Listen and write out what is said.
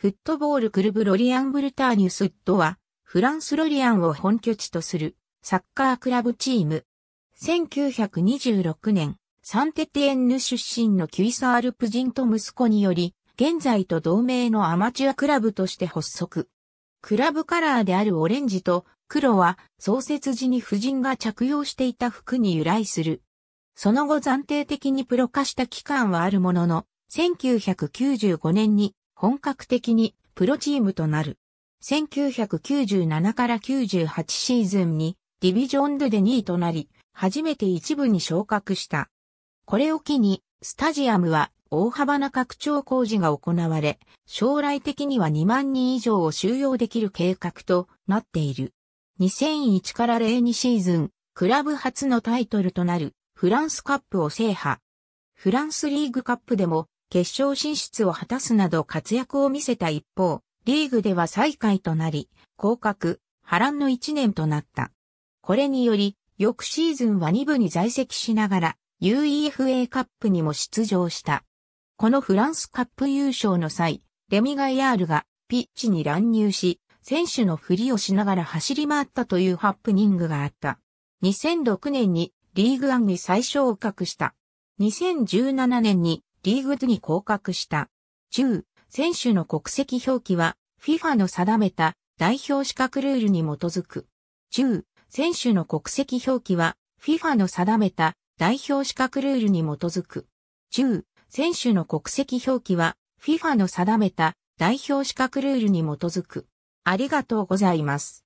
フットボールクルブロリアンブルターニュスッドは、フランスロリアンを本拠地とするサッカークラブチーム。1926年、サンテテエンヌ出身のキュイサールプ人と息子により、現在と同盟のアマチュアクラブとして発足。クラブカラーであるオレンジと黒は創設時に夫人が着用していた服に由来する。その後暫定的にプロ化した期間はあるものの、1995年に本格的にプロチームとなる。1997から98シーズンにディビジョン2で2位となり、初めて一部に昇格した。これを機に、スタジアムは大幅な拡張工事が行われ、将来的には2万人以上を収容できる計画となっている。2001から02シーズン、クラブ初のタイトルとなるフランスカップを制覇。フランスリーグカップでも決勝進出を果たすなど活躍を見せた一方、リーグでは最下位となり、降格、波乱の1年となった。これにより、翌シーズンは2部に在籍しながら、UEFA カップにも出場した。このフランスカップ優勝の際、レミガイアールがピッチに乱入し、選手のふりをしながら走り回ったというハプニングがあった。2006年にリーグアンに再昇格した。2017年にリーグ2に降格した。中、選手の国籍表記は FIFA の定めた代表資格ルールに基づく。中、選手の国籍表記は FIFA の定めた代表資格ルールに基づく。中、選手の国籍表記は FIFA の定めた代表資格ルールに基づく。ありがとうございます。